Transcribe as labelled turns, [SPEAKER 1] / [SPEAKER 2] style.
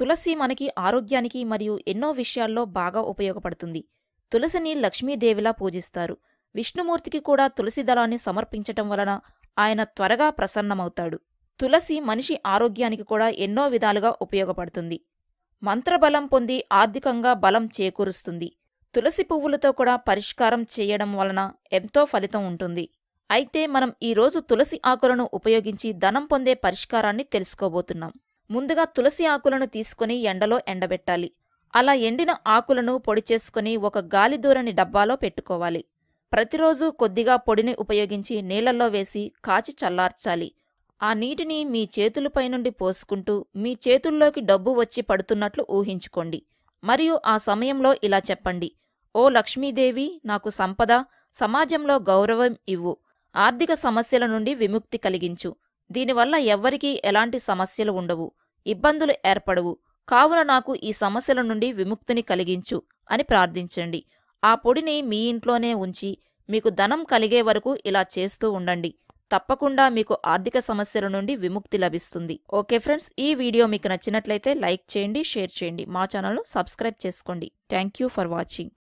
[SPEAKER 1] తులసి మనకి ఆరోగ్యానికి మరియు ఎన్నో విషయాల్లో బాగా ఉపయోగపడుతుంది తులసిని లక్ష్మీదేవిలా పూజిస్తారు విష్ణుమూర్తికి కూడా తులసి దళాన్ని సమర్పించటం వలన ఆయన త్వరగా ప్రసన్నమవుతాడు తులసి మనిషి ఆరోగ్యానికి కూడా ఎన్నో విధాలుగా ఉపయోగపడుతుంది మంత్రబలం పొంది ఆర్థికంగా బలం చేకూరుస్తుంది తులసి పువ్వులతో కూడా పరిష్కారం చేయడం వలన ఎంతో ఫలితం ఉంటుంది అయితే మనం ఈరోజు తులసి ఆకులను ఉపయోగించి ధనం పొందే పరిష్కారాన్ని తెలుసుకోబోతున్నాం ముందుగా తులసి ఆకులను తీసుకుని ఎండలో ఎండబెట్టాలి అలా ఎండిన ఆకులను పొడి చేసుకుని ఒక గాలి దూరని డబ్బాలో పెట్టుకోవాలి ప్రతిరోజు కొద్దిగా పొడిని ఉపయోగించి నీళ్లలో వేసి కాచి చల్లార్చాలి ఆ నీటిని మీ చేతులపై నుండి పోసుకుంటూ మీ చేతుల్లోకి డబ్బు వచ్చి పడుతున్నట్లు ఊహించుకోండి మరియు ఆ సమయంలో ఇలా చెప్పండి ఓ లక్ష్మీదేవి నాకు సంపద సమాజంలో గౌరవం ఇవ్వు ఆర్థిక సమస్యల నుండి విముక్తి కలిగించు దీనివల్ల ఎవ్వరికీ ఎలాంటి సమస్యలు ఉండవు ఇబ్బందులు ఏర్పడవు కావున నాకు ఈ సమస్యల నుండి విముక్తిని కలిగించు అని ప్రార్థించండి ఆ పొడిని మీ ఇంట్లోనే ఉంచి మీకు ధనం కలిగే వరకు ఇలా చేస్తూ ఉండండి తప్పకుండా మీకు ఆర్థిక సమస్యల నుండి విముక్తి లభిస్తుంది ఓకే ఫ్రెండ్స్ ఈ వీడియో మీకు నచ్చినట్లయితే లైక్ చేయండి షేర్ చేయండి మా ఛానల్ను సబ్స్క్రైబ్ చేసుకోండి థ్యాంక్ యూ ఫర్ వాచింగ్